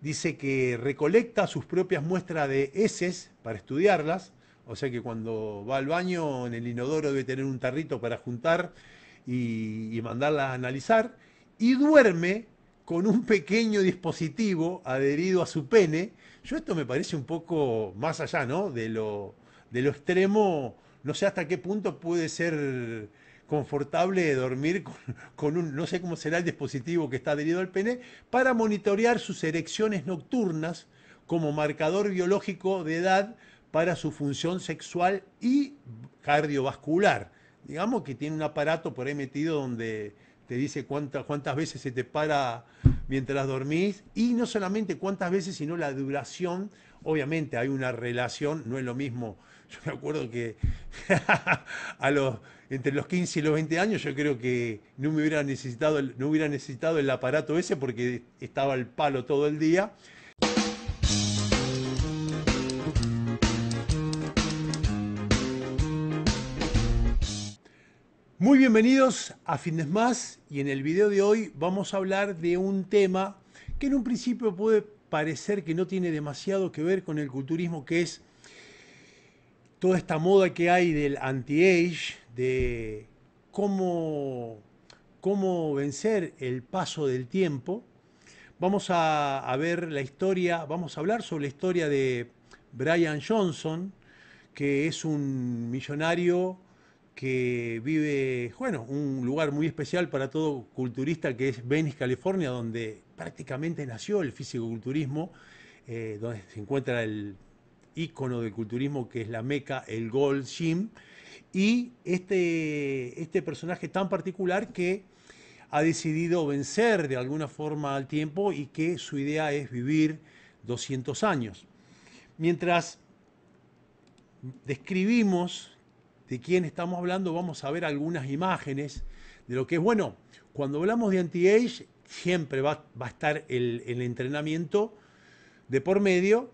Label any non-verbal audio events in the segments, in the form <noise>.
dice que recolecta sus propias muestras de heces para estudiarlas, o sea que cuando va al baño en el inodoro debe tener un tarrito para juntar y, mandarla mandarlas a analizar, y duerme con un pequeño dispositivo adherido a su pene. Yo esto me parece un poco más allá, ¿no? De de lo extremo, no sé hasta qué punto puede ser confortable de dormir <laughs> con, un, no sé cómo será el dispositivo que está adherido al pene, para monitorear sus erecciones nocturnas como marcador biológico de edad para su función sexual y cardiovascular. Digamos que tiene un aparato por ahí metido donde te dice cuántas veces se te para mientras dormís y no solamente cuántas veces, sino la duración. Obviamente hay una relación, no es lo mismo yo me acuerdo que <laughs> entre los 15 y los 20 años yo creo que no me hubiera necesitado, no hubiera necesitado el aparato ese porque estaba al palo todo el día. Muy bienvenidos a fines Más y en el video de hoy vamos a hablar de un tema que en un principio puede parecer que no tiene demasiado que ver con el culturismo, que es toda esta moda que hay del anti-age, de cómo, cómo vencer el paso del tiempo, vamos a, ver la historia, vamos a hablar sobre la historia de Brian Johnson, que es un millonario que vive, bueno, un lugar muy especial para todo culturista que es Venice, California, donde prácticamente nació el físico-culturismo, eh, donde se encuentra el ícono del culturismo que es la Meca, el Gold Gym, y este, este personaje tan particular que ha decidido vencer de alguna forma al tiempo y que su idea es vivir 200 años. Mientras describimos de quién estamos hablando, vamos a ver algunas imágenes de lo que es bueno. Cuando hablamos de anti-age, siempre va, a estar el, el entrenamiento de por medio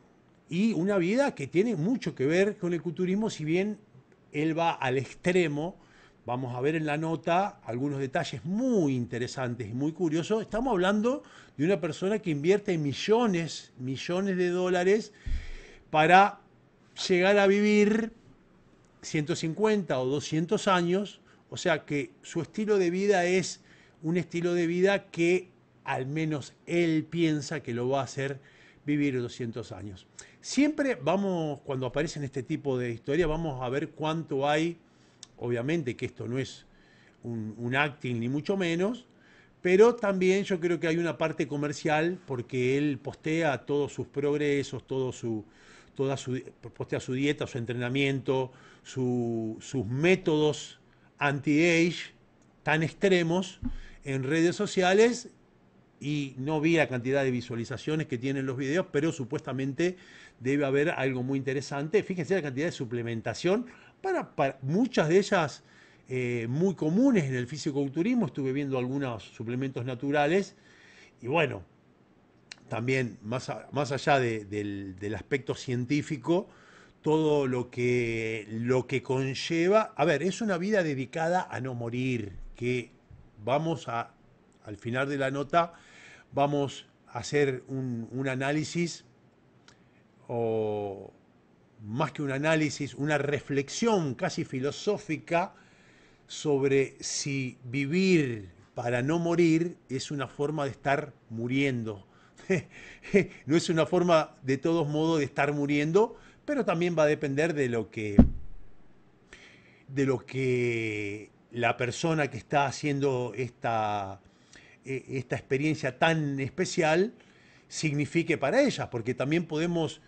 y una vida que tiene mucho que ver con el culturismo, si bien él va al extremo. Vamos a ver en la nota algunos detalles muy interesantes y muy curiosos. Estamos hablando de una persona que invierte millones, millones de dólares para llegar a vivir 150 o 200 años. O sea que su estilo de vida es un estilo de vida que al menos él piensa que lo va a hacer vivir 200 años. Siempre vamos, cuando aparecen este tipo de historias, vamos a ver cuánto hay, obviamente que esto no es un, un, acting ni mucho menos, pero también yo creo que hay una parte comercial porque él postea todos sus progresos, todo su, su, postea su dieta, su entrenamiento, sus métodos anti-age tan extremos en redes sociales y no vi la cantidad de visualizaciones que tienen los videos, pero supuestamente debe haber algo muy interesante. Fíjense la cantidad de suplementación para, muchas de ellas eh, muy comunes en el fisiculturismo. Estuve viendo algunos suplementos naturales y bueno, también más, allá del, aspecto científico, todo lo que, lo que conlleva, a ver, es una vida dedicada a no morir, que vamos a, al final de la nota, vamos a hacer un, un análisis o más que un análisis, una reflexión casi filosófica sobre si vivir para no morir es una forma de estar muriendo. <laughs> no es una forma de todos modos de estar muriendo, pero también va a depender de lo que de lo que la persona que está haciendo esta, e, esta experiencia tan especial signifique para ella, porque también podemos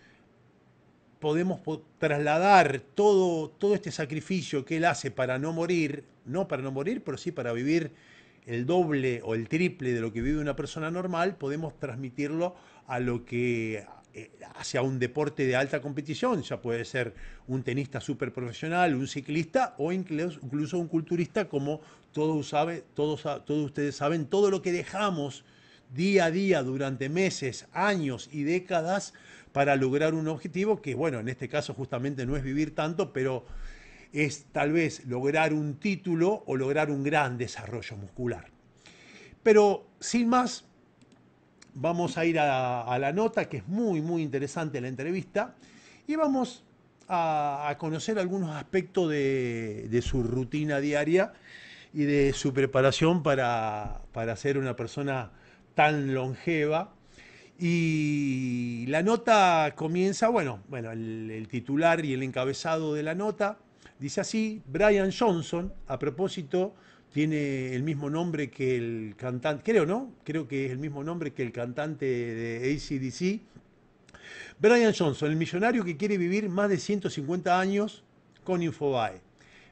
podemos trasladar todo, este sacrificio que él hace para no morir, no para no morir, pero sí para vivir el doble o el triple de lo que vive una persona normal, podemos transmitirlo a lo que eh, hacia un deporte de alta competición, ya puede ser un tenista súper profesional, un ciclista o incluso un culturista, como todos, sabe, todos ustedes saben, todo lo que dejamos día a día durante meses, años y décadas para lograr un objetivo que, bueno, en este caso justamente no es vivir tanto, pero es tal vez lograr un título o lograr un gran desarrollo muscular. Pero sin más, vamos a ir a, la nota, que es muy, muy interesante la entrevista, y vamos a, conocer algunos aspectos de, su rutina diaria y de su preparación para, para ser una persona tan longeva y la nota comienza, bueno, bueno el, el, titular y el encabezado de la nota dice así, Brian Johnson, a propósito, tiene el mismo nombre que el cantante, creo, ¿no? Creo que es el mismo nombre que el cantante de ACDC. Brian Johnson, el millonario que quiere vivir más de 150 años con Infobae.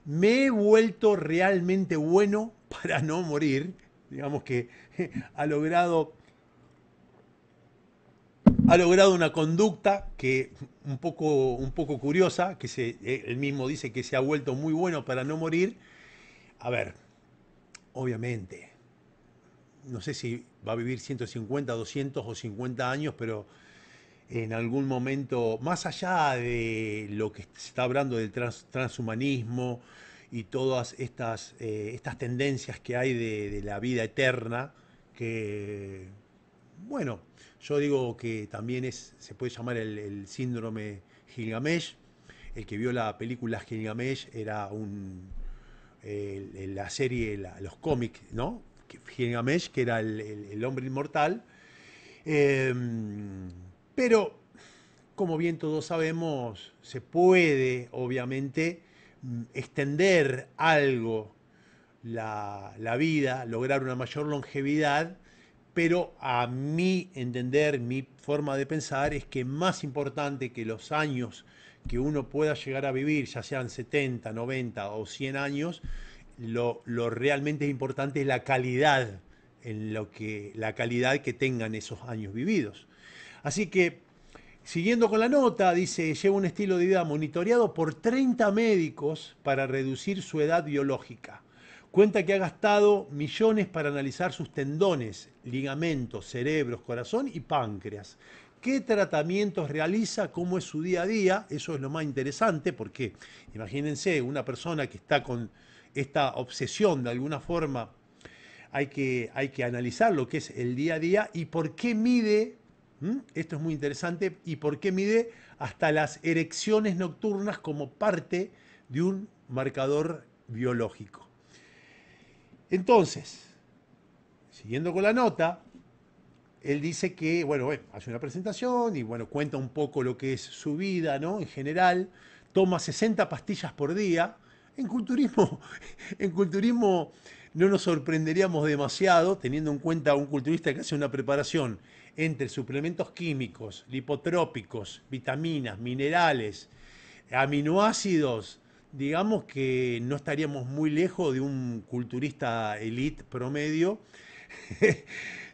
Me he vuelto realmente bueno para no morir. Digamos que <laughs> ha logrado ha logrado una conducta que un poco, un poco curiosa, que se, eh, él mismo dice que se ha vuelto muy bueno para no morir. A ver, obviamente, no sé si va a vivir 150, 200 o 50 años, pero en algún momento, más allá de lo que se está hablando del transhumanismo y todas estas, eh, estas tendencias que hay de la vida eterna, que, bueno, yo digo que también se puede llamar el, síndrome Gilgamesh. El que vio la película Gilgamesh era un, la serie, los cómics, ¿no? Gilgamesh, que era el, hombre inmortal. Em, pero, como bien todos sabemos, se puede, obviamente, mm, extender algo la, vida, lograr una mayor longevidad pero a mi entender, mi forma de pensar es que más importante que los años que uno pueda llegar a vivir, ya sean 70, 90 o 100 años, lo, lo realmente importante es la calidad, en lo que, la calidad que tengan esos años vividos. Así que, siguiendo con la nota, dice, lleva un estilo de vida monitoreado por 30 médicos para reducir su edad biológica. Cuenta que ha gastado millones para analizar sus tendones, ligamentos, cerebros, corazón y páncreas. ¿Qué tratamientos realiza? ¿Cómo es su día a día? Eso es lo más interesante porque imagínense una persona que está con esta obsesión de alguna forma. Hay que, hay que analizar lo que es el día a día y por qué mide esto es muy interesante. ¿Y por qué mide hasta las erecciones nocturnas como parte de un marcador biológico? Entonces, siguiendo con la nota, él dice que, bueno, eh, hace una presentación y, bueno, cuenta un poco lo que es su vida, ¿no? En general, toma 60 pastillas por día. En culturismo, <laughs> en culturismo no nos sorprenderíamos demasiado, teniendo en cuenta a un culturista que hace una preparación entre suplementos químicos, lipotrópicos, vitaminas, minerales, aminoácidos, digamos que no estaríamos muy lejos de un culturista elite promedio. <laughs>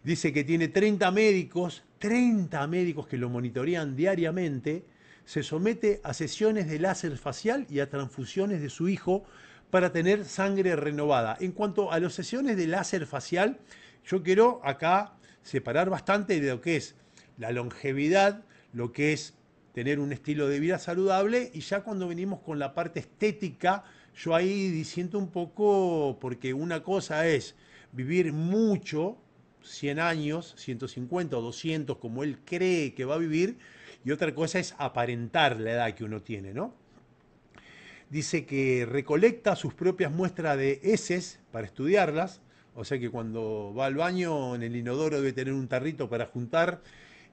Dice que tiene 30 médicos, 30 médicos que lo monitorean diariamente. Se somete a sesiones de láser facial y a transfusiones de su hijo para tener sangre renovada. En cuanto a las sesiones de láser facial, yo quiero acá separar bastante de lo que es la longevidad, lo que es tener un estilo de vida saludable y ya cuando venimos con la parte estética, yo ahí diciendo un poco, porque una cosa es vivir mucho, 100 años, 150 o 200, como él cree que va a vivir, y otra cosa es aparentar la edad que uno tiene, ¿no? Dice que recolecta sus propias muestras de heces para estudiarlas, o sea que cuando va al baño en el inodoro debe tener un tarrito para juntar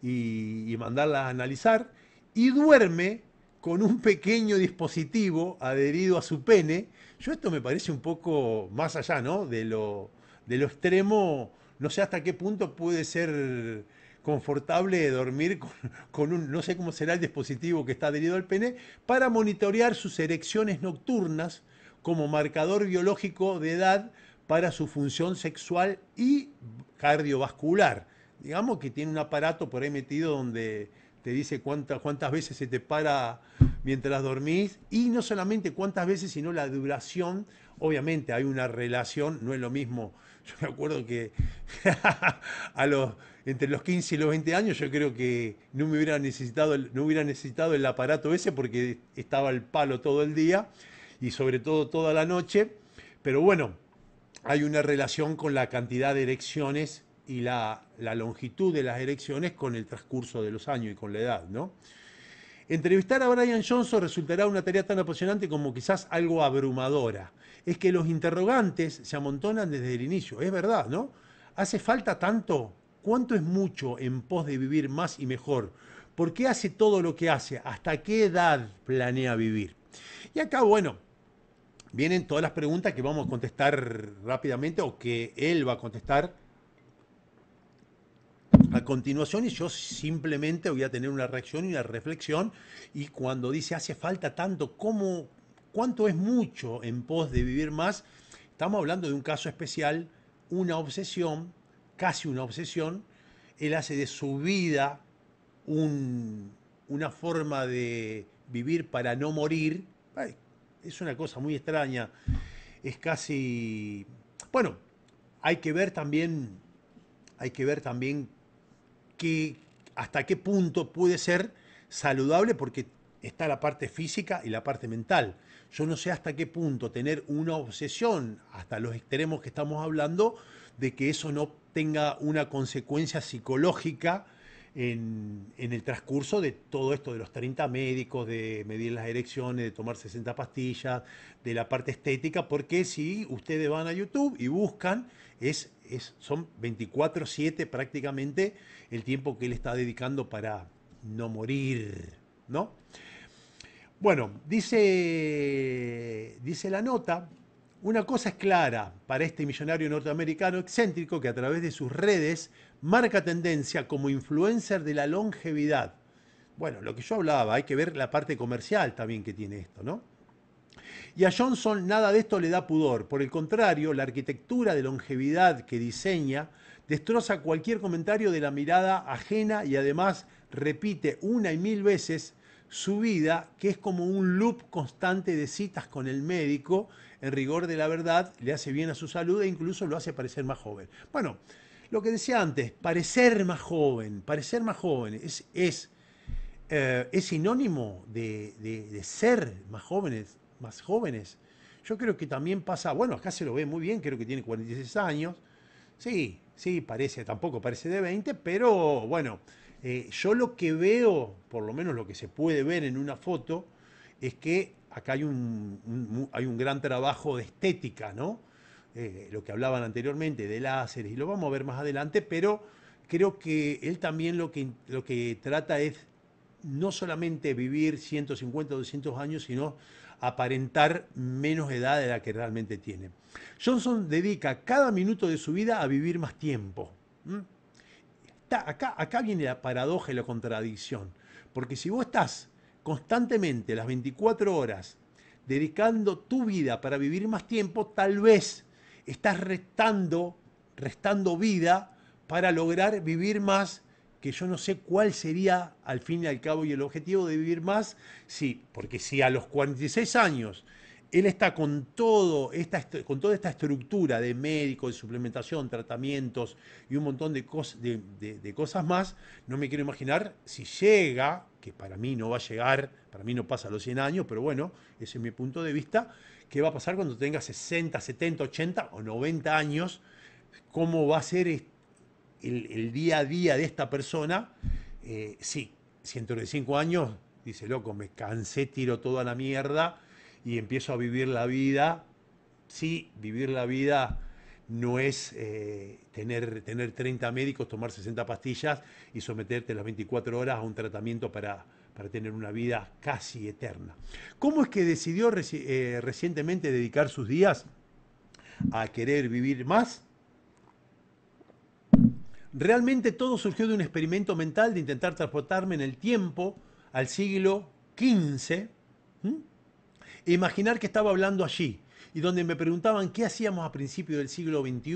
y, y mandarlas a analizar y duerme con un pequeño dispositivo adherido a su pene. Yo esto me parece un poco más allá, ¿no? De lo, de lo extremo, no sé hasta qué punto puede ser confortable dormir con, con, un, no sé cómo será el dispositivo que está adherido al pene, para monitorear sus erecciones nocturnas como marcador biológico de edad para su función sexual y cardiovascular. Digamos que tiene un aparato por ahí metido donde te dice cuántas veces se te para mientras dormís y no solamente cuántas veces, sino la duración. Obviamente hay una relación, no es lo mismo. Yo me acuerdo que <laughs> a entre los 15 y los 20 años yo creo que no me hubiera necesitado, no necesitado el aparato ese porque estaba el palo todo el día y sobre todo toda la noche. Pero bueno, hay una relación con la cantidad de erecciones y la, longitud de las erecciones con el transcurso de los años y con la edad, ¿no? Entrevistar a Brian Johnson resultará una tarea tan apasionante como quizás algo abrumadora. Es que los interrogantes se amontonan desde el inicio, es verdad, ¿no? ¿Hace falta tanto? ¿Cuánto es mucho en pos de vivir más y mejor? ¿Por qué hace todo lo que hace? ¿Hasta qué edad planea vivir? Y acá, bueno, vienen todas las preguntas que vamos a contestar rápidamente o que él va a contestar continuación y yo simplemente voy a tener una reacción y una reflexión y cuando dice hace falta tanto, como ¿cuánto es mucho en pos de vivir más? Estamos hablando de un caso especial, una obsesión, casi una obsesión. Él hace de su vida un, una forma de vivir para no morir. es una cosa muy extraña. Es casi... Bueno, hay que ver también, hay que ver también que hasta qué punto puede ser saludable porque está la parte física y la parte mental. Yo no sé hasta qué punto tener una obsesión, hasta los extremos que estamos hablando, de que eso no tenga una consecuencia psicológica en, en, el transcurso de todo esto de los 30 médicos, de medir las erecciones, de tomar 60 pastillas, de la parte estética, porque si ustedes van a YouTube y buscan, es es, son 24-7 prácticamente el tiempo que él está dedicando para no morir, ¿no? Bueno, dice, dice la nota, una cosa es clara para este millonario norteamericano excéntrico que a través de sus redes marca tendencia como influencer de la longevidad. Bueno, lo que yo hablaba, hay que ver la parte comercial también que tiene esto, ¿no? Y a Johnson nada de esto le da pudor. Por el contrario, la arquitectura de longevidad que diseña destroza cualquier comentario de la mirada ajena y además repite una y mil veces su vida, que es como un loop constante de citas con el médico, en rigor de la verdad, le hace bien a su salud e incluso lo hace parecer más joven. Bueno, lo que decía antes, parecer más joven, parecer más joven es, es, eh, sinónimo de, de ser más jóvenes, más jóvenes. Yo creo que también pasa, bueno, acá se lo ve muy bien, creo que tiene 46 años. Sí, sí, parece, tampoco parece de 20, pero bueno, eh, yo lo que veo, por lo menos lo que se puede ver en una foto, es que acá hay un, hay un gran trabajo de estética, ¿no? Eh, lo que hablaban anteriormente de láseres, y lo vamos a ver más adelante, pero creo que él también lo que, lo que trata es no solamente vivir 150 200 años, sino aparentar menos edad de la que realmente tiene. Johnson dedica cada minuto de su vida a vivir más tiempo. ¿Mm? Está, acá, acá viene la paradoja y la contradicción, porque si vos estás constantemente las 24 horas dedicando tu vida para vivir más tiempo, tal vez estás restando, restando vida para lograr vivir más que yo no sé cuál sería al fin y al cabo y el objetivo de vivir más, sí, porque si a los 46 años él está con, todo esta, con toda esta estructura de médico, de suplementación, tratamientos y un montón de, de, cosas más, no me quiero imaginar si llega, que para mí no va a llegar, para mí no pasa los 100 años, pero bueno, ese es mi punto de vista, qué va a pasar cuando tenga 60, 70, 80 o 90 años, cómo va a ser esto el, día a día de esta persona, eh, sí, 195 años dice, loco, me cansé, tiro toda la mierda y empiezo a vivir la vida, sí, vivir la vida no es eh, tener, tener 30 médicos, tomar 60 pastillas y someterte las 24 horas a un tratamiento para, tener una vida casi eterna. ¿Cómo es que decidió eh, recientemente dedicar sus días a querer vivir más? Realmente todo surgió de un experimento mental de intentar transportarme en el tiempo al siglo XV e imaginar que estaba hablando allí y donde me preguntaban qué hacíamos a principio del siglo XXI.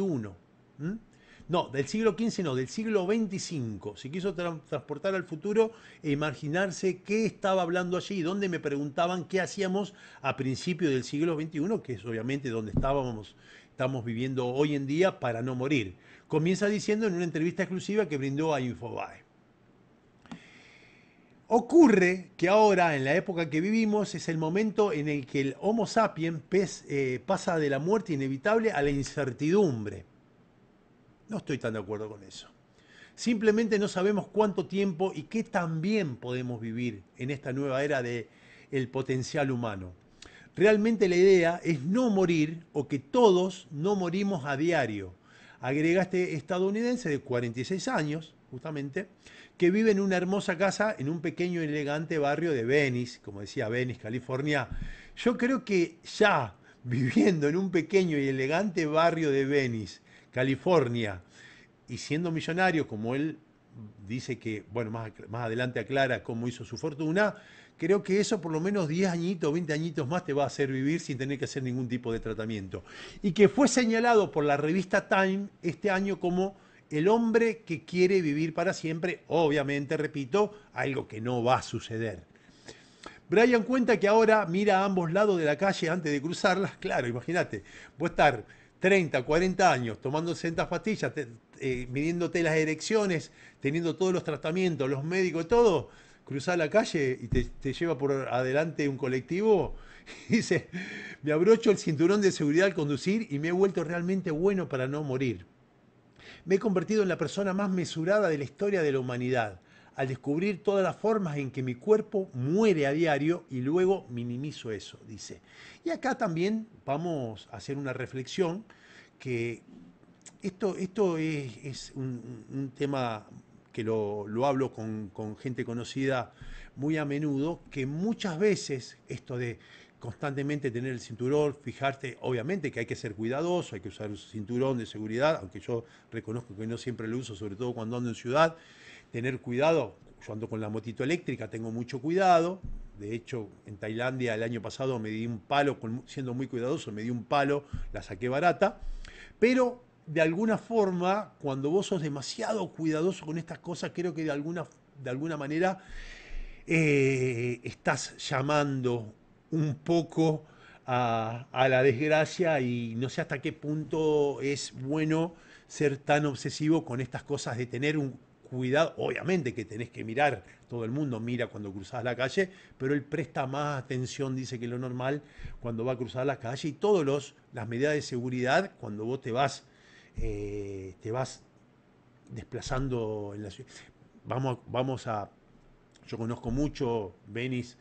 No, del siglo XV no, del siglo XXV. Se quiso transportar al futuro e imaginarse qué estaba hablando allí, y donde me preguntaban qué hacíamos a principio del siglo XXI, que es obviamente donde estábamos, estamos viviendo hoy en día para no morir comienza diciendo en una entrevista exclusiva que brindó a Infobae. Ocurre que ahora, en la época que vivimos, es el momento en el que el Homo sapiens eh, pasa de la muerte inevitable a la incertidumbre. No estoy tan de acuerdo con eso. Simplemente no sabemos cuánto tiempo y qué tan bien podemos vivir en esta nueva era del el potencial humano. Realmente la idea es no morir o que todos no morimos a diario agrega este estadounidense de 46 años, justamente, que vive en una hermosa casa en un pequeño y elegante barrio de Venice, como decía Venice, California. Yo creo que ya viviendo en un pequeño y elegante barrio de Venice, California, y siendo millonario, como él dice que, bueno, más, más adelante aclara cómo hizo su fortuna, creo que eso por lo menos 10 añitos, 20 añitos más te va a hacer vivir sin tener que hacer ningún tipo de tratamiento. Y que fue señalado por la revista Time este año como el hombre que quiere vivir para siempre, obviamente, repito, algo que no va a suceder. Brian cuenta que ahora mira a ambos lados de la calle antes de cruzarlas. Claro, imagínate, voy a estar 30, 40 años tomando 60 pastillas, eh, midiéndote las erecciones, teniendo todos los tratamientos, los médicos, todo cruzás la calle y te, lleva por adelante un colectivo. <laughs> Y dice, me abrocho el cinturón de seguridad al conducir y me he vuelto realmente bueno para no morir. Me he convertido en la persona más mesurada de la historia de la humanidad, al descubrir todas las formas en que mi cuerpo muere a diario y luego minimizo eso, dice. Y acá también vamos a hacer una reflexión que esto, esto es, un tema que lo, hablo con, con, gente conocida muy a menudo, que muchas veces esto de constantemente tener el cinturón, fijarte, obviamente que hay que ser cuidadoso, hay que usar un cinturón de seguridad, aunque yo reconozco que no siempre lo uso, sobre todo cuando ando en ciudad, tener cuidado, yo ando con la motito eléctrica, tengo mucho cuidado, de hecho, en Tailandia el año pasado me di un palo, siendo muy cuidadoso, me di un palo, la saqué barata. Pero de alguna forma, cuando vos sos demasiado cuidadoso con estas cosas, creo que de alguna, de alguna manera eh, estás llamando un poco a, a, la desgracia y no sé hasta qué punto es bueno ser tan obsesivo con estas cosas de tener un cuidado. Obviamente que tenés que mirar, todo el mundo mira cuando cruzas la calle, pero él presta más atención, dice que lo normal, cuando va a cruzar la calle y todas las medidas de seguridad, cuando vos te vas eh, te vas desplazando en la ciudad. Vamos, vamos a. Yo conozco mucho Venice.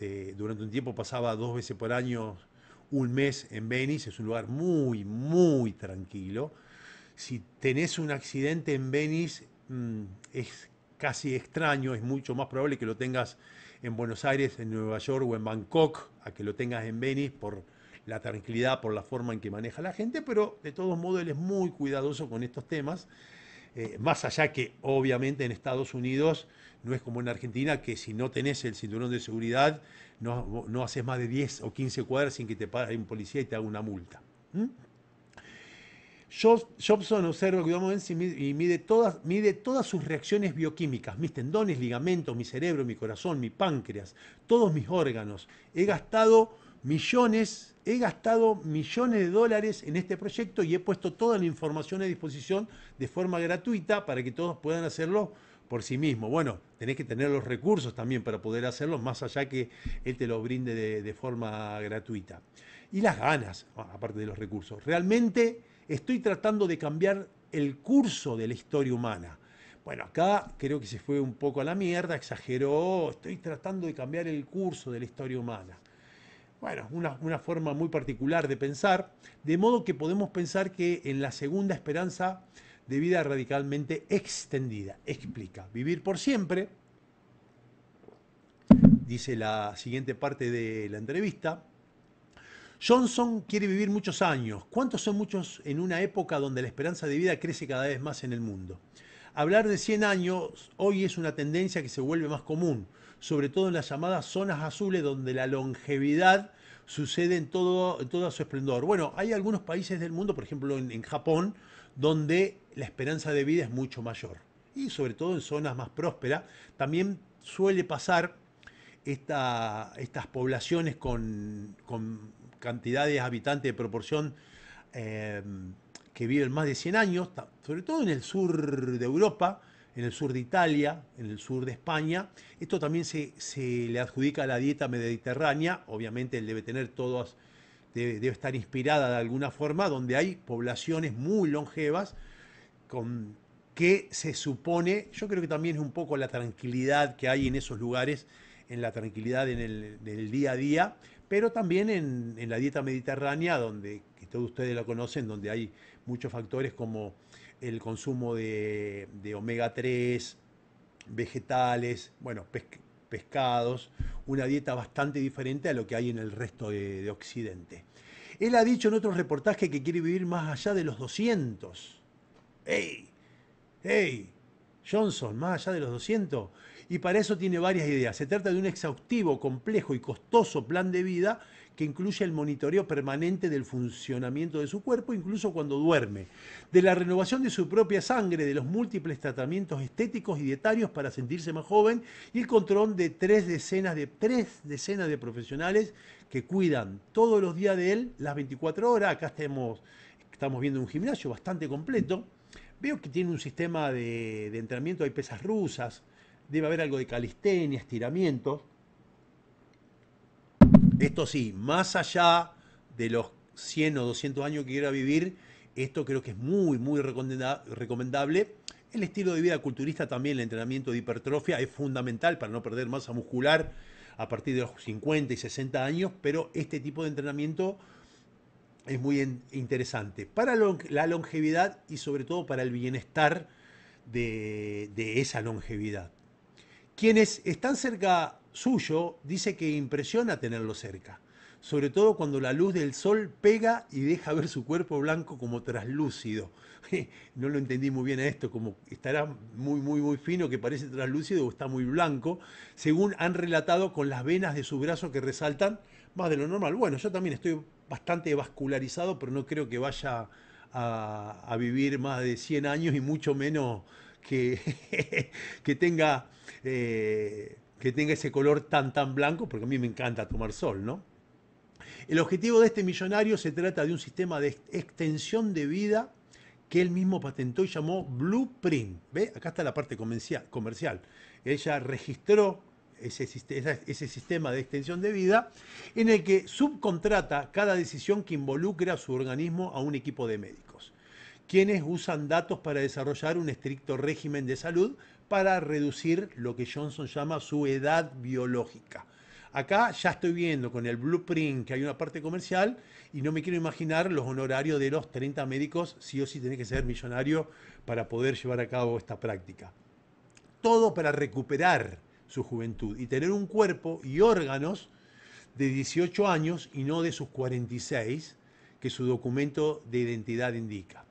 Eh, durante un tiempo pasaba dos veces por año un mes en Venice. Es un lugar muy, muy tranquilo. Si tenés un accidente en Venice, mm, es casi extraño. Es mucho más probable que lo tengas en Buenos Aires, en Nueva York o en Bangkok, a que lo tengas en Venice por la tranquilidad por la forma en que maneja la gente, pero de todos modos él es muy cuidadoso con estos temas. Eh, más allá que obviamente en Estados Unidos no es como en Argentina, que si no tenés el cinturón de seguridad, no, no haces más de 10 o 15 cuadras sin que te pague un policía y te haga una multa. Yo Jobson observa que y mide todas, mide todas sus reacciones bioquímicas, mis tendones, ligamentos, mi cerebro, mi corazón, mi páncreas, todos mis órganos. He gastado millones, he gastado millones de dólares en este proyecto y he puesto toda la información a disposición de forma gratuita para que todos puedan hacerlo por sí mismo. Bueno, tenés que tener los recursos también para poder hacerlo, más allá que él te lo brinde de forma gratuita. Y las ganas, aparte de los recursos. Realmente estoy tratando de cambiar el curso de la historia humana. Bueno, acá creo que se fue un poco a la mierda, exageró, estoy tratando de cambiar el curso de la historia humana bueno, una, una, forma muy particular de pensar, de modo que podemos pensar que en la segunda esperanza de vida radicalmente extendida, explica, vivir por siempre, dice la siguiente parte de la entrevista, Johnson quiere vivir muchos años. ¿Cuántos son muchos en una época donde la esperanza de vida crece cada vez más en el mundo? Hablar de 100 años hoy es una tendencia que se vuelve más común sobre todo en las llamadas zonas azules donde la longevidad sucede en todo, en todo su esplendor. Bueno, hay algunos países del mundo, por ejemplo en, Japón, donde la esperanza de vida es mucho mayor. Y sobre todo en zonas más prósperas, también suele pasar estas poblaciones con, con cantidades habitantes de proporción eh, que viven más de 100 años, sobre todo en el sur de Europa, en el sur de Italia, en el sur de España. Esto también se, le adjudica a la dieta mediterránea, obviamente él debe tener todas, debe, estar inspirada de alguna forma, donde hay poblaciones muy longevas con que se supone, yo creo que también es un poco la tranquilidad que hay en esos lugares, en la tranquilidad en el, del día a día, pero también en, la dieta mediterránea, donde, que todos ustedes la conocen, donde hay muchos factores como el consumo de, omega 3, vegetales, bueno, pescados, una dieta bastante diferente a lo que hay en el resto de, Occidente. Él ha dicho en otro reportaje que quiere vivir más allá de los 200. ¡Ey! ¡Ey! Johnson, más allá de los 200. Y para eso tiene varias ideas. Se trata de un exhaustivo, complejo y costoso plan de vida que incluye el monitoreo permanente del funcionamiento de su cuerpo, incluso cuando duerme, de la renovación de su propia sangre, de los múltiples tratamientos estéticos y dietarios para sentirse más joven y el control de tres decenas de, tres decenas de profesionales que cuidan todos los días de él, las 24 horas. Acá estamos, estamos viendo un gimnasio bastante completo. Veo que tiene un sistema de, de entrenamiento, hay pesas rusas, debe haber algo de calistenia, estiramientos esto sí, más allá de los 100 o 200 años que quiera vivir, esto creo que es muy, muy recomendable. El estilo de vida culturista también, el entrenamiento de hipertrofia es fundamental para no perder masa muscular a partir de los 50 y 60 años, pero este tipo de entrenamiento es muy interesante para la longevidad y sobre todo para el bienestar de, de esa longevidad. Quienes están cerca suyo dice que impresiona tenerlo cerca, sobre todo cuando la luz del sol pega y deja ver su cuerpo blanco como traslúcido. <laughs> No lo entendí muy bien a esto, como estará muy, muy, muy fino, que parece traslúcido o está muy blanco, según han relatado con las venas de su brazo que resaltan más de lo normal. Bueno, yo también estoy bastante vascularizado, pero no creo que vaya a, vivir más de 100 años y mucho menos que, <laughs> que tenga... Eh, que tenga ese color tan tan blanco, porque a mí me encanta tomar sol, ¿no? El objetivo de este millonario se trata de un sistema de extensión de vida que él mismo patentó y llamó Blueprint. ¿Ve? Acá está la parte comercial. Ella registró ese, sistema de extensión de vida en el que subcontrata cada decisión que involucra a su organismo a un equipo de médicos quienes usan datos para desarrollar un estricto régimen de salud para reducir lo que Johnson llama su edad biológica. Acá ya estoy viendo con el blueprint que hay una parte comercial y no me quiero imaginar los honorarios de los 30 médicos, sí o sí tenés que ser millonario para poder llevar a cabo esta práctica. Todo para recuperar su juventud y tener un cuerpo y órganos de 18 años y no de sus 46 que su documento de identidad indica.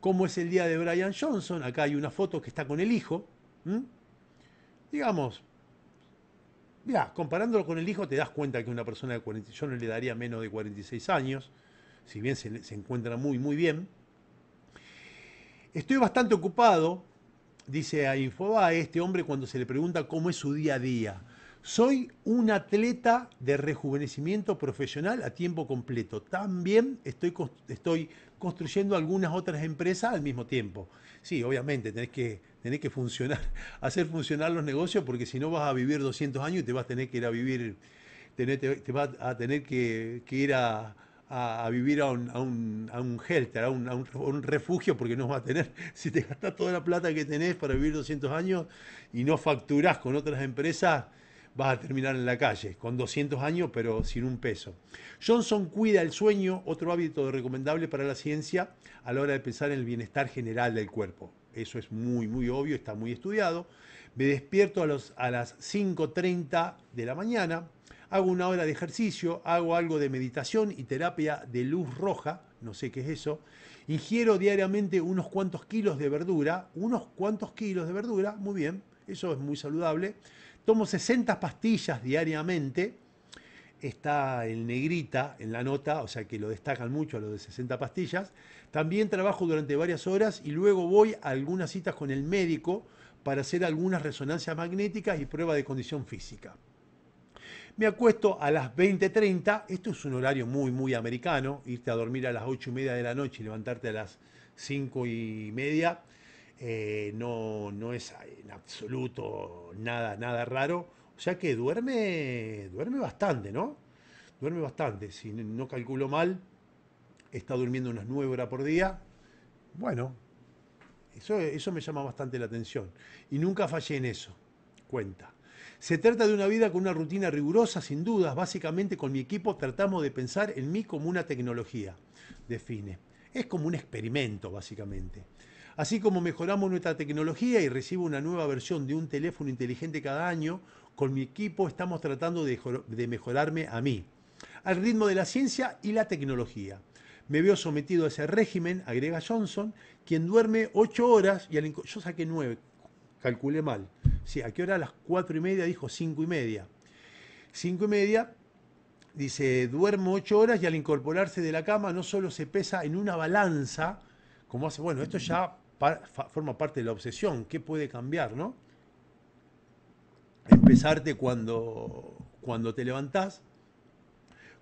¿Cómo es el día de Brian Johnson? Acá hay una foto que está con el hijo, ¿Mm? Digamos, ya comparándolo con el hijo te das cuenta que una persona de 40, yo no le daría menos de 46 años, si bien se, encuentra muy, muy bien. Estoy bastante ocupado, dice a Infobae, este hombre cuando se le pregunta cómo es su día a día. Soy un atleta de rejuvenecimiento profesional a tiempo completo. También estoy, estoy construyendo algunas otras empresas al mismo tiempo. Sí, obviamente, tenés que, tenés que funcionar, <laughs> hacer funcionar los negocios porque si no vas a vivir 200 años y te vas a tener que ir a vivir, te, vas a tener que, ir a, vivir a un, a un, a un helter, a un, a un, refugio, porque no vas a tener, <laughs> si te gastas toda la plata que tenés para vivir 200 años y no facturas con otras empresas, vas a terminar en la calle, con 200 años pero sin un peso. Johnson cuida el sueño, otro hábito recomendable para la ciencia a la hora de pensar en el bienestar general del cuerpo. Eso es muy, muy obvio, está muy estudiado. Me despierto a, los, a las 5.30 de la mañana, hago una hora de ejercicio, hago algo de meditación y terapia de luz roja, no sé qué es eso. Ingiero diariamente unos cuantos kilos de verdura, unos cuantos kilos de verdura, muy bien. Eso es muy saludable. Tomo 60 pastillas diariamente. Está en negrita en la nota, o sea que lo destacan mucho a lo de 60 pastillas. También trabajo durante varias horas y luego voy a algunas citas con el médico para hacer algunas resonancias magnéticas y pruebas de condición física. Me acuesto a las 20.30, esto es un horario muy, muy americano, irte a dormir a las 8 y media de la noche y levantarte a las 5 y media, eh, no, no es en absoluto nada, nada raro. O sea que duerme, duerme bastante, ¿no? Duerme bastante. Si no calculo mal, está durmiendo unas 9 horas por día. Bueno, eso, eso me llama bastante la atención. Y nunca fallé en eso. Cuenta. Se trata de una vida con una rutina rigurosa, sin dudas. Básicamente con mi equipo tratamos de pensar en mí como una tecnología. Define. Es como un experimento, básicamente. Así como mejoramos nuestra tecnología y recibo una nueva versión de un teléfono inteligente cada año, con mi equipo estamos tratando de, mejorarme a mí, al ritmo de la ciencia y la tecnología. Me veo sometido a ese régimen, agrega Johnson, quien duerme ocho horas y al yo saqué nueve, calculé mal. ¿a qué hora? A las cuatro y media, dijo cinco y media. Cinco y media, dice, duermo ocho horas y al incorporarse de la cama no solo se pesa en una balanza, como hace, bueno, esto ya forma parte de la obsesión. ¿Qué puede cambiar, no? Empezarte cuando, cuando te levantás,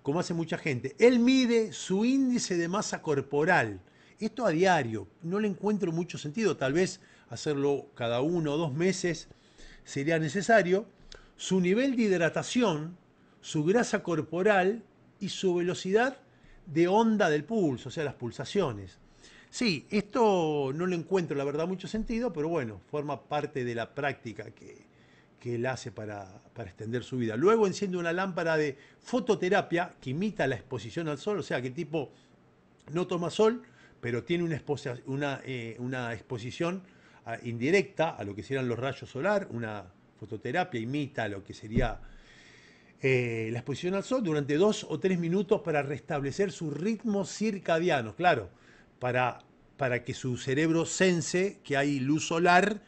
como hace mucha gente. Él mide su índice de masa corporal. Esto a diario. No le encuentro mucho sentido. Tal vez hacerlo cada uno o dos meses sería necesario. Su nivel de hidratación, su grasa corporal y su velocidad de onda del pulso, o sea, las pulsaciones. Sí, esto no le encuentro, la verdad, mucho sentido, pero bueno, forma parte de la práctica que, él hace para, extender su vida. Luego enciende una lámpara de fototerapia que imita la exposición al sol, o sea que tipo no toma sol, pero tiene una, eh, exposición ah, indirecta a lo que serían los rayos solar, una fototerapia imita lo que sería eh, la exposición al sol durante dos o tres minutos para restablecer su ritmo circadiano, claro para, que su cerebro sense que hay luz solar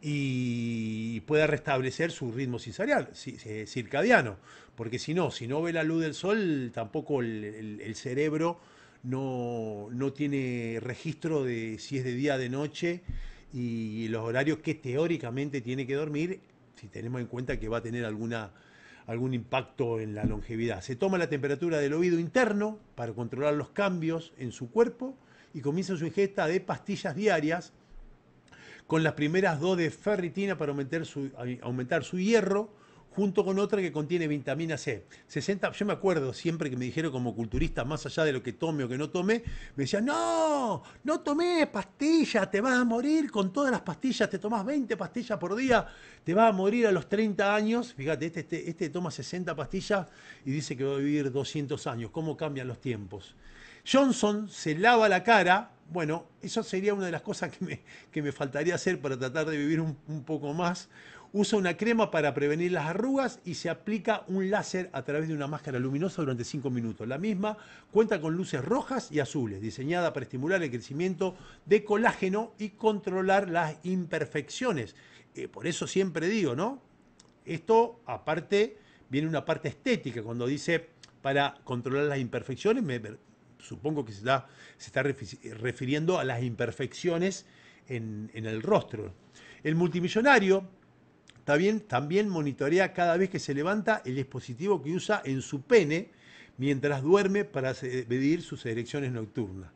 y pueda restablecer su ritmo circadiano, porque si no, si no ve la luz del sol, tampoco el, cerebro no, tiene registro de si es de día o de noche y los horarios que teóricamente tiene que dormir, si tenemos en cuenta que va a tener alguna, algún impacto en la longevidad. Se toma la temperatura del oído interno para controlar los cambios en su cuerpo y comienza su ingesta de pastillas diarias con las primeras dos de ferritina para aumentar su, aumentar su hierro, junto con otra que contiene vitamina C. 60, yo me acuerdo siempre que me dijeron como culturista, más allá de lo que tome o que no tome, me decían, no, no tomé pastillas, te vas a morir con todas las pastillas, te tomas 20 pastillas por día, te vas a morir a los 30 años. Fíjate, este, este, este toma 60 pastillas y dice que va a vivir 200 años. ¿Cómo cambian los tiempos? Johnson se lava la cara. Bueno, eso sería una de las cosas que me, faltaría hacer para tratar de vivir un, poco más. Usa una crema para prevenir las arrugas y se aplica un láser a través de una máscara luminosa durante 5 minutos. La misma cuenta con luces rojas y azules, diseñada para estimular el crecimiento de colágeno y controlar las imperfecciones. Eh, por eso siempre digo, ¿no? Esto aparte viene una parte estética, cuando dice para controlar las imperfecciones, me, supongo que se está, refiriendo a las imperfecciones en, el rostro. El multimillonario también, monitorea cada vez que se levanta el dispositivo que usa en su pene mientras duerme para medir sus erecciones nocturnas.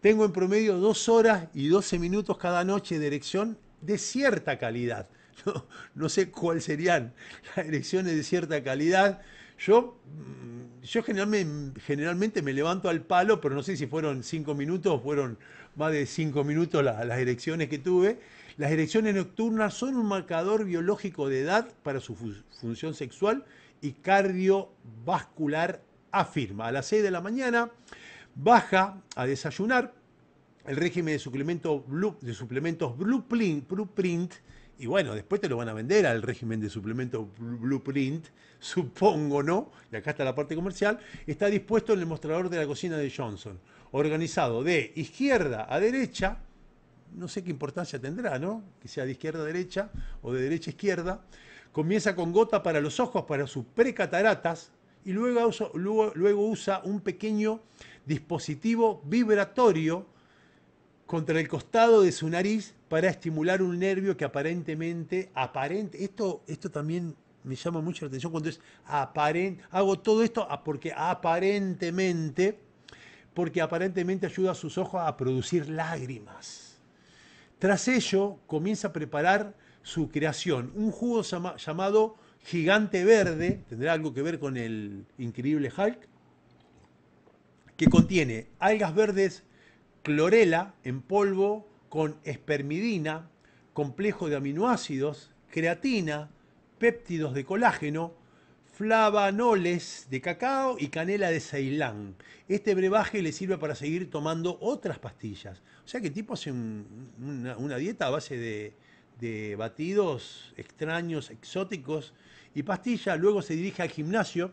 Tengo en promedio dos horas y 12 minutos cada noche de erección de cierta calidad. <laughs> No, sé cuáles serían las erecciones de cierta calidad. Yo, mm, yo generalmente, generalmente, me levanto al palo, pero no sé si fueron cinco minutos o fueron más de cinco minutos las erecciones que tuve. Las erecciones nocturnas son un marcador biológico de edad para su función sexual y cardiovascular, afirma. A las 6 de la mañana baja a desayunar. El régimen de, suplemento blue, de suplementos Blueprint y bueno, después te lo van a vender al régimen de suplemento Blueprint, <laughs> supongo, ¿no? Y acá está la parte comercial. Está dispuesto en el mostrador de la cocina de Johnson, organizado de izquierda a derecha. No sé qué importancia tendrá, ¿no? Que sea de izquierda a derecha o de derecha a izquierda. Comienza con gota para los ojos, para sus precataratas, y luego usa, luego, luego usa un pequeño dispositivo vibratorio contra el costado de su nariz para estimular un nervio que aparentemente, aparente, esto, esto también me llama mucho la atención cuando es aparente, hago todo esto porque aparentemente, porque aparentemente ayuda a sus ojos a producir lágrimas. Tras ello, comienza a preparar su creación, un jugo llamado gigante verde, tendrá algo que ver con el increíble Hulk, que contiene algas verdes clorela en polvo, con espermidina, complejo de aminoácidos, creatina, péptidos de colágeno, flavanoles de cacao y canela de Ceilán. Este brebaje le sirve para seguir tomando otras pastillas. O sea que el tipo hace una, dieta a base de, de batidos extraños, exóticos y pastillas. Luego se dirige al gimnasio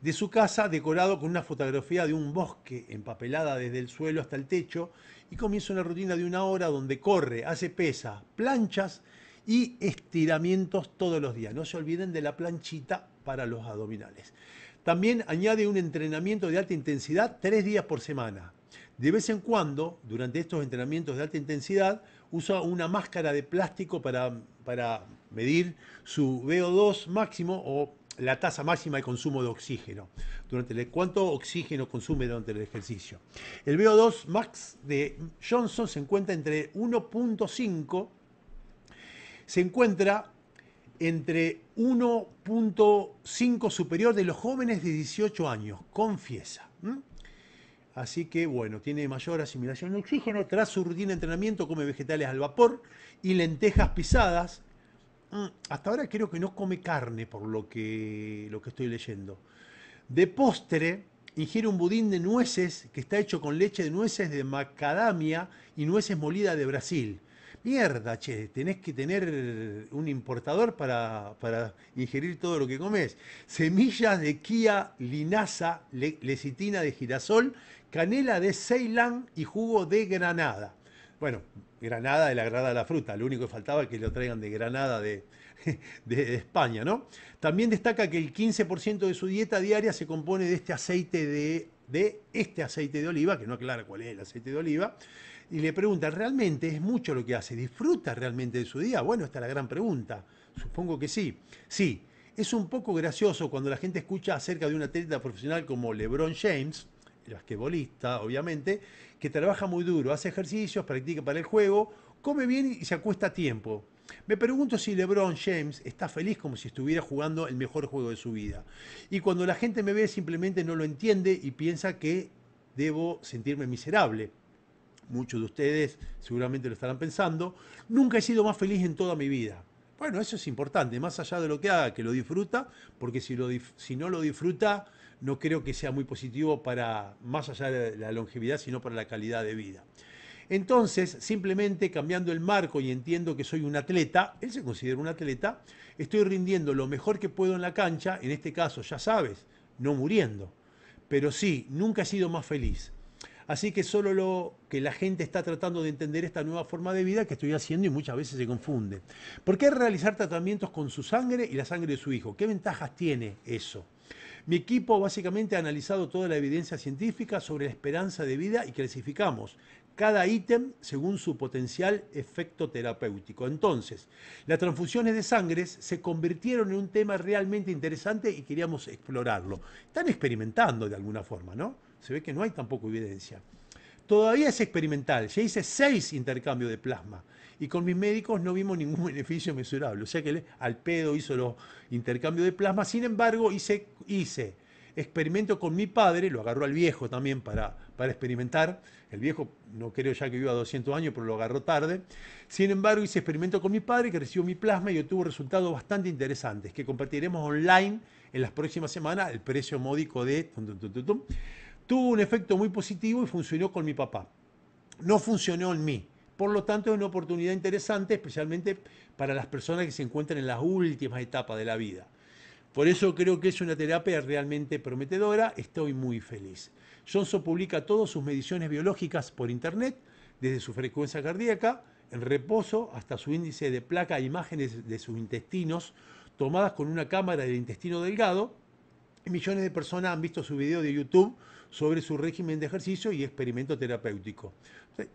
de su casa decorado con una fotografía de un bosque empapelada desde el suelo hasta el techo comienza una rutina de una hora donde corre, hace pesas, planchas y estiramientos todos los días. No se olviden de la planchita para los abdominales. También añade un entrenamiento de alta intensidad tres días por semana. De vez en cuando, durante estos entrenamientos de alta intensidad, usa una máscara de plástico para, para medir su VO2 máximo o la tasa máxima de consumo de oxígeno. Durante ¿Cuánto oxígeno consume durante el ejercicio? El VO2 max de Johnson se encuentra entre 1.5, se encuentra entre 1.5 superior de los jóvenes de 18 años, confiesa. Así que bueno, tiene mayor asimilación de oxígeno. Tras su rutina de entrenamiento come vegetales al vapor y lentejas pisadas hasta ahora creo que no come carne por lo que, lo que estoy leyendo. De postre, ingiere un budín de nueces que está hecho con leche de nueces de macadamia y nueces molidas de Brasil. Mierda, che, tenés que tener un importador para, para ingerir todo lo que comes. Semillas de quía, linaza, lecitina de girasol, canela de Ceilán y jugo de granada. Bueno, Granada de la Granada de la Fruta, lo único que faltaba es que lo traigan de Granada de, <laughs> España, ¿no? También destaca que el 15% de su dieta diaria se compone de este aceite de, de este aceite de oliva, que no aclara cuál es el aceite de oliva, y le pregunta, ¿realmente es mucho lo que hace? ¿Disfruta realmente de su día? Bueno, esta es la gran pregunta. Supongo que sí. Sí, es un poco gracioso cuando la gente escucha acerca de un atleta profesional como LeBron James, el basquetbolista, obviamente, que trabaja muy duro, hace ejercicios, practica para el juego, come bien y se acuesta a tiempo. Me pregunto si LeBron James está feliz como si estuviera jugando el mejor juego de su vida. Y cuando la gente me ve simplemente no lo entiende y piensa que debo sentirme miserable. Muchos de ustedes seguramente lo estarán pensando. Nunca he sido más feliz en toda mi vida. Bueno, eso es importante, más allá de lo que haga, que lo disfruta, porque si, si no lo disfruta, no creo que sea muy positivo para más allá de la longevidad, sino para la calidad de vida. Entonces, simplemente cambiando el marco y entiendo que soy un atleta, él se considera un atleta, estoy rindiendo lo mejor que puedo en la cancha, en este caso, ya sabes, no muriendo, pero sí, nunca he sido más feliz. Así que solo lo que la gente está tratando de entender esta nueva forma de vida que estoy haciendo y muchas veces se confunde. ¿Por qué realizar tratamientos con su sangre y la sangre de su hijo? ¿Qué ventajas tiene eso? Mi equipo básicamente ha analizado toda la evidencia científica sobre la esperanza de vida y clasificamos cada ítem según su potencial efecto terapéutico. Entonces, las transfusiones de sangre se convirtieron en un tema realmente interesante y queríamos explorarlo. Están experimentando de alguna forma, ¿no? Se ve que no hay tampoco evidencia. Todavía es experimental, ya hice seis intercambios de plasma y con mis médicos no vimos ningún <laughs> beneficio mesurable. O sea que al pedo hizo los intercambios de plasma. Sin embargo, hice, experimento con mi padre, lo agarró al viejo también para, experimentar. El viejo no creo ya que viva 200 años, pero lo agarró tarde. Sin embargo, hice experimento con mi padre, que recibió mi plasma y obtuvo resultados bastante interesantes, que compartiremos online en las próximas semanas, el precio módico de... Tuvo un efecto muy positivo y funcionó con mi papá. No funcionó en mí, por lo tanto, es una oportunidad interesante, especialmente para las personas que se encuentran en las últimas etapas de la vida. Por eso creo que es una terapia realmente prometedora, estoy muy feliz. Johnson publica todas sus mediciones biológicas por internet, desde su frecuencia cardíaca, en reposo, hasta su índice de placa e imágenes de sus intestinos, tomadas con una cámara del intestino delgado. Millones de personas han visto su video de YouTube sobre su régimen de ejercicio y experimento terapéutico.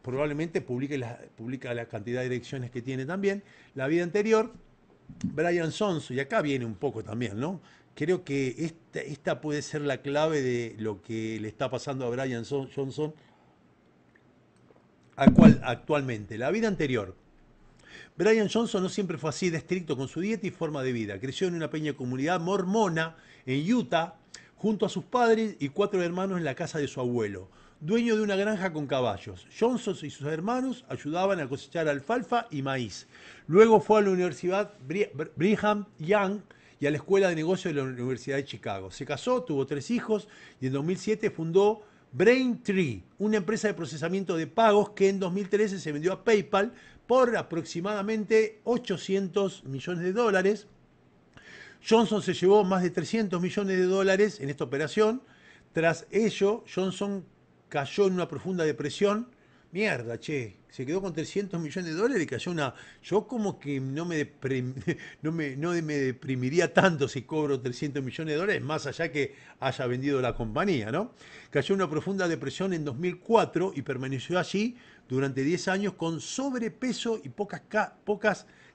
Probablemente publique la, publica la cantidad de direcciones que tiene también. La vida anterior, Brian Johnson, y acá viene un poco también, ¿no? Creo que esta, puede ser la clave de lo que le está pasando a Brian Johnson actualmente. La vida anterior. Brian Johnson no siempre fue así de estricto con su dieta y forma de vida. Creció en una pequeña comunidad mormona en Utah junto a sus padres y cuatro hermanos en la casa de su abuelo, dueño de una granja con caballos. Johnson y sus hermanos ayudaban a cosechar alfalfa y maíz. Luego fue a la Universidad Brigham Young y a la Escuela de Negocios de la Universidad de Chicago. Se casó, tuvo tres hijos y en 2007 fundó Braintree, una empresa de procesamiento de pagos que en 2013 se vendió a PayPal por aproximadamente 800 millones de dólares Johnson se llevó más de 300 millones de dólares en esta operación. Tras ello, Johnson cayó en una profunda depresión. Mierda, che, se quedó con 300 millones de dólares y cayó una... Yo como que no me, <laughs> no me, deprimiría tanto si cobro 300 millones de dólares, más allá que haya vendido la compañía, ¿no? Cayó en una profunda depresión en 2004 y permaneció allí durante 10 años con sobrepeso y pocas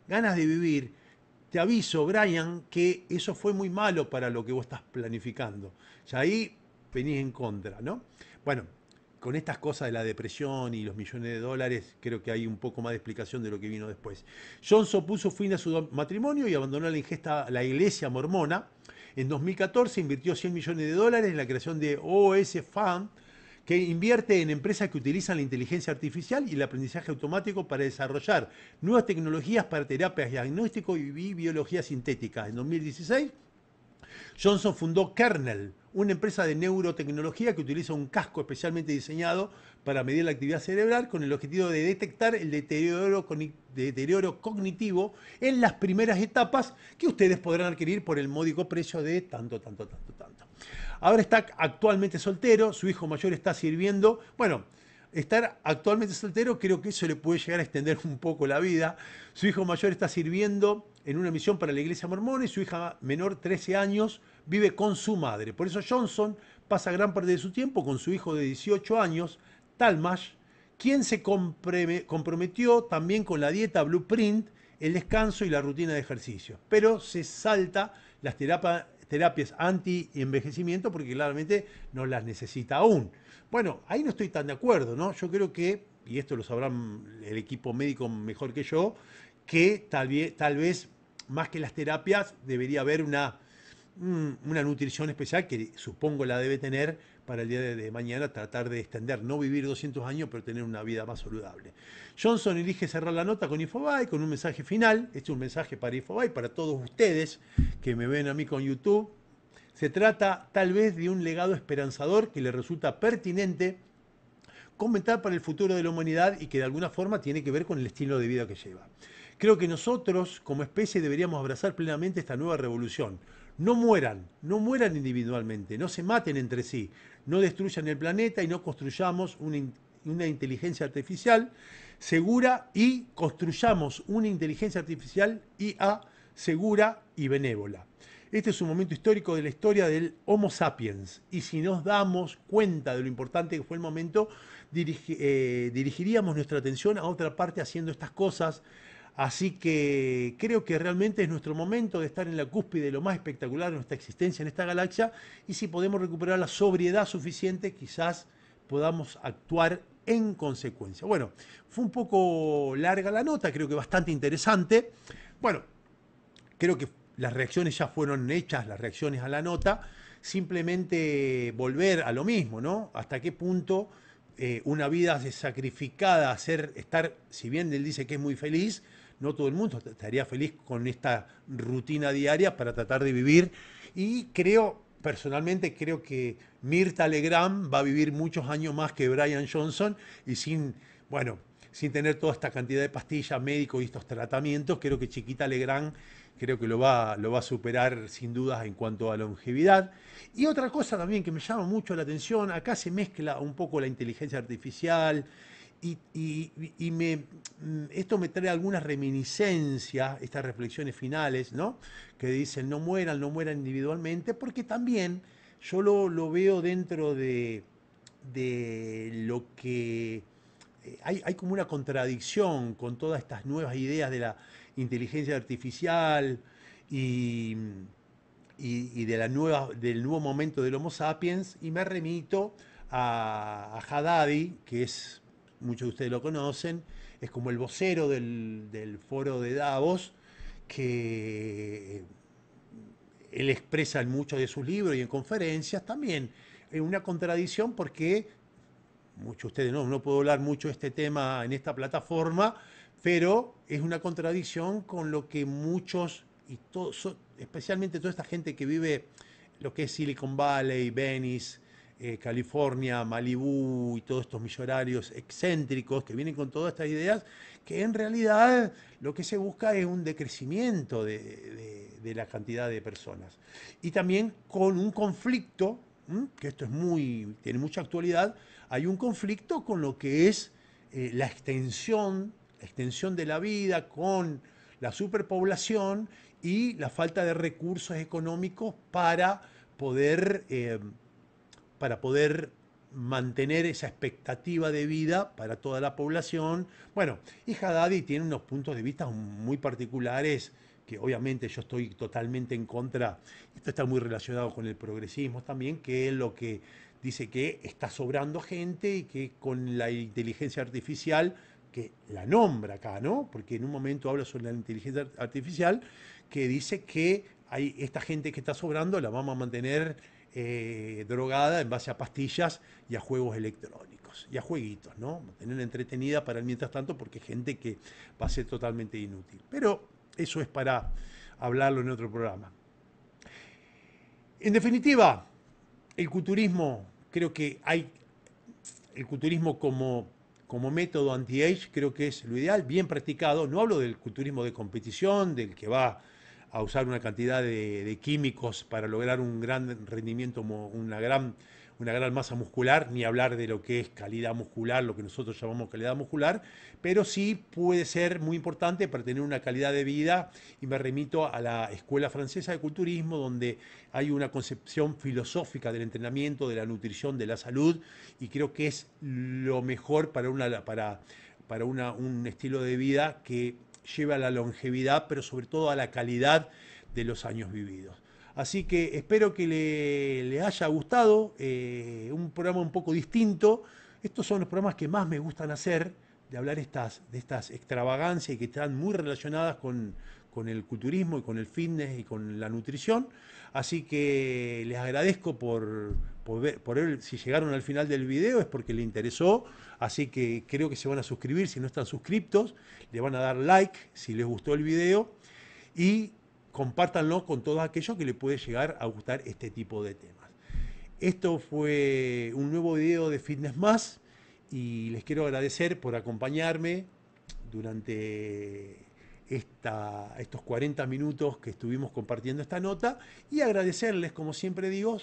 ganas de vivir te aviso, Brian, que eso fue muy malo para lo que vos estás planificando. Ya ahí venís en contra, ¿no? Bueno, con estas cosas de la depresión y los millones de dólares, creo que hay un poco más de explicación de lo que vino después. Johnson puso fin a su matrimonio y abandonó la ingesta la iglesia mormona. En 2014 invirtió 100 millones de dólares en la creación de OS Fund que invierte en empresas que utilizan la inteligencia artificial y el aprendizaje automático para desarrollar nuevas tecnologías para terapias diagnóstico y biología sintética. En 2016, Johnson fundó Kernel, una empresa de neurotecnología que utiliza un casco especialmente diseñado para medir la actividad cerebral con el objetivo de detectar el deterioro cognitivo en las primeras etapas que ustedes podrán adquirir por el módico precio de tanto, tanto, tanto, tanto. Ahora está actualmente soltero, su hijo mayor está sirviendo. Bueno, estar actualmente soltero creo que eso le puede llegar a extender un poco la vida. Su hijo mayor está sirviendo en una misión para la iglesia mormona y su hija menor, 13 años, vive con su madre. Por eso Johnson pasa gran parte de su tiempo con su hijo de 18 años, Talmash, quien se comprometió también con la dieta Blueprint, el descanso y la rutina de ejercicio. Pero se salta las, terapias terapias anti-envejecimiento porque claramente no las necesita aún. Bueno, ahí no estoy tan de acuerdo, ¿no? Yo creo que, y esto lo sabrá el equipo médico mejor que yo, que tal vez, tal vez más que las terapias debería haber una, mm, una nutrición especial que supongo la debe tener para el día de mañana tratar de extender, no vivir 200 años, pero tener una vida más saludable. Johnson elige cerrar la nota con Infobay con un mensaje final. Este es un mensaje para Infobay, para todos ustedes que me ven a mí con YouTube. Se trata tal vez de un legado esperanzador que le resulta pertinente comentar para el futuro de la humanidad y que de alguna forma tiene que ver con el estilo de vida que lleva. Creo que nosotros como especie deberíamos abrazar plenamente esta nueva revolución. No mueran, no mueran individualmente, no se maten entre sí, no destruyan el planeta y no construyamos una, inteligencia artificial segura y construyamos una inteligencia artificial IA segura y benévola. Este es un momento histórico de la historia del Homo sapiens y si nos damos cuenta de lo importante que fue el momento, eh, dirigiríamos nuestra atención a otra parte haciendo estas cosas Así que creo que realmente es nuestro momento de estar en la cúspide de lo más espectacular de nuestra existencia en esta galaxia y si podemos recuperar la sobriedad suficiente, quizás podamos actuar en consecuencia. Bueno, fue un poco larga la nota, creo que bastante interesante. Bueno, creo que las reacciones ya fueron hechas, las reacciones a la nota. Simplemente volver a lo mismo, ¿no? Hasta qué punto eh, una vida sacrificada, hacer, estar, si bien él dice que es muy feliz, no todo el mundo estaría feliz con esta rutina diaria para tratar de vivir. Y creo, personalmente, creo que Mirta Legrand va a vivir muchos años más que Brian Johnson y sin, bueno, sin tener toda esta cantidad de pastillas médicos y estos tratamientos, creo que Chiquita Legrand creo que lo va, lo va a superar sin dudas en cuanto a longevidad. Y otra cosa también que me llama mucho la atención, acá se mezcla un poco la inteligencia artificial, y, mm, esto me trae algunas reminiscencias, estas reflexiones finales, Que dicen, no mueran, no mueran individualmente, porque también yo lo, veo dentro de, lo que... Eh, hay, como una contradicción con todas estas nuevas ideas de la inteligencia artificial y, de la nueva, del nuevo momento del Homo sapiens, y me remito a, a Haddadi, que es muchos de ustedes lo conocen, es como el vocero del, foro de Davos, que eh, él expresa en muchos de sus libros y en conferencias también Es una contradicción porque, muchos de ustedes no, no puedo hablar mucho de este tema en esta plataforma, pero es una contradicción con lo que muchos, y especialmente toda esta gente que vive lo que es Silicon Valley, Venice, eh, California, Malibu y todos estos millonarios excéntricos que vienen con todas estas ideas, que en realidad lo que se busca es un decrecimiento de, la cantidad de personas. Y también con un conflicto, que esto es muy, tiene mucha actualidad, hay un conflicto con lo que es eh, la extensión, la extensión de la vida, con la superpoblación y la falta de recursos económicos para poder eh, para poder mantener esa expectativa de vida para toda la población. Bueno, y Haddadi tiene unos puntos de vista muy particulares que obviamente yo estoy totalmente en contra, esto está muy relacionado con el progresismo también, que es lo que dice que está sobrando gente y que con la inteligencia artificial, que la nombra acá, ¿no? Porque en un momento habla sobre la inteligencia artificial, que dice que hay esta gente que está sobrando, la vamos a mantener eh, drogada en base a pastillas y a juegos electrónicos y a jueguitos, ¿no? Tener entretenida para el mientras tanto porque hay gente que va a ser totalmente inútil. Pero eso es para hablarlo en otro programa. En definitiva, el culturismo, creo que hay el culturismo como, como método anti-age, creo que es lo ideal, bien practicado. No hablo del culturismo de competición, del que va a usar una cantidad de, químicos para lograr un gran rendimiento, una gran, una gran masa muscular, ni hablar de lo que es calidad muscular, lo que nosotros llamamos calidad muscular, pero sí puede ser muy importante para tener una calidad de vida y me remito a la Escuela Francesa de Culturismo, donde hay una concepción filosófica del entrenamiento, de la nutrición, de la salud, y creo que es lo mejor para, una, para, para un estilo de vida que lleva a la longevidad, pero sobre todo a la calidad de los años vividos. Así que espero que le, haya gustado eh, un programa un poco distinto. Estos son los programas que más me gustan hacer, de hablar estas, de estas extravagancias y que están muy relacionadas con, con el culturismo y con el fitness y con la nutrición. Así que les agradezco por, por, ver, Si llegaron al final del video es porque les interesó. Así que creo que se van a suscribir. Si no están suscriptos, le van a dar like si les gustó el video. Y compártanlo con todos aquellos que le puede llegar a gustar este tipo de temas. Esto fue un nuevo video de Fitness Más y les quiero agradecer por acompañarme durante estos 40 minutos que estuvimos compartiendo esta nota y agradecerles, como siempre digo,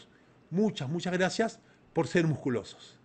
muchas, muchas gracias por ser musculosos.